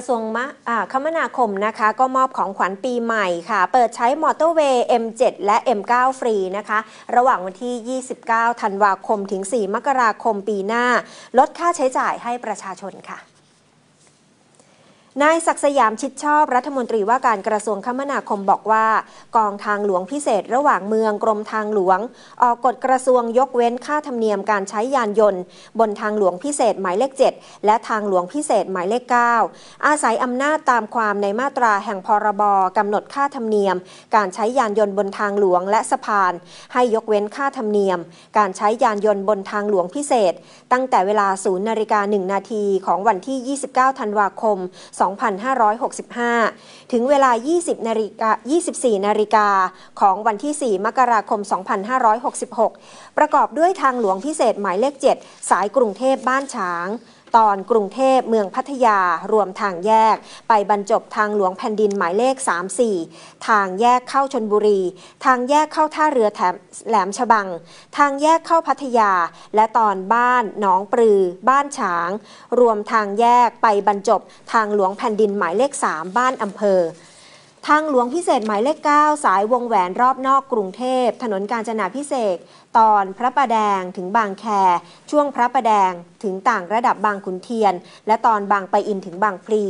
ระทรวงมะคมนาคมนะคะ ก็มอบของขวัญปีใหม่ค่ะ เปิดใช้มอเตอร์เวย์ M7 และ M9 ฟรีนะคะ ระหว่างวันที่ 29 ธันวาคมถึง 4 มกราคมปีหน้า ลดค่าใช้จ่ายให้ประชาชนค่ะนายศักสยามชิดชอบรัฐมนตรีว่าการกระทรวงคมนาคมบอกว่ากองทางหลวงพิเศษระหว่างเมืองกรมทางหลวง ออกกฎกระทรวงยกเว้นค่าธรรมเนียมการใช้ยานยนต์บนทางหลวงพิเศษหมายเลข7และทางหลวงพิเศษหมายเลข9อาศัยอำนาจตามความในมาตราแห่งพรบกำหนดค่าธรรมเนียม การใช้ยานยนต์บนทางหลวงและสะพาน ให้ยกเว้นค่าธรรมเนียม การใช้ยานยนต์บนทางหลวงพิเศษ ตั้งแต่เวลา0นนาฬิกา1นาทีของวันที่ 29ธันวาคม2565 ถึงเวลา20นาฬิกา24นาฬิกาของวันที่ 4 มกราคม 2566 ประกอบด้วยทางหลวงพิเศษหมายเลข 7 สายกรุงเทพบ้านฉางตอนกรุงเทพเมืองพัทยารวมทางแยกไปบรรจบทางหลวงแผ่นดินหมายเลข 34 ทางแยกเข้าชนบุรี ทางแยกเข้าท่าเรือแหลมฉบัง ทางแยกเข้าพัทยาและตอนบ้านหนองปลือ บ้านฉาง รวมทางแยกไปบรรจบทางหลวงแผ่นดินหมายเลข 3 บ้านอำเภอทางหลวงพิเศษหมายเลข9สายวงแหวนรอบนอกกรุงเทพถนนกาญจนาพิเศษตอนพระประแดงถึงบางแค ช่วงพระประแดงถึงต่างระดับบางขุนเทียน และตอนบางไปอินถึงบางพลี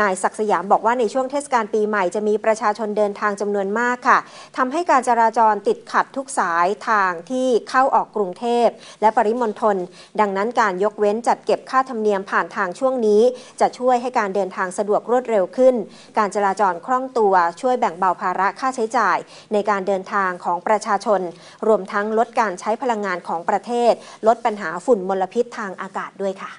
นายศักสยามบอกว่าในช่วงเทศกาลปีใหม่จะมีประชาชนเดินทางจำนวนมากค่ะทำให้การจราจรติดขัดทุกสายทางที่เข้าออกกรุงเทพและปริมณฑลดังนั้นการยกเว้นจัดเก็บค่าธรรมเนียมผ่านทางช่วงนี้ จะช่วยให้การเดินทางสะดวกรวดเร็วขึ้น การจราจรคล่องตัวัวช่วยแบ่งเบาภาระค่าใช้จ่ายในการเดินทางของประชาชน รวมทั้งลดการใช้พลังงานของประเทศ ลดปัญหาฝุ่นมลพิษทางอากาศด้วยค่ะ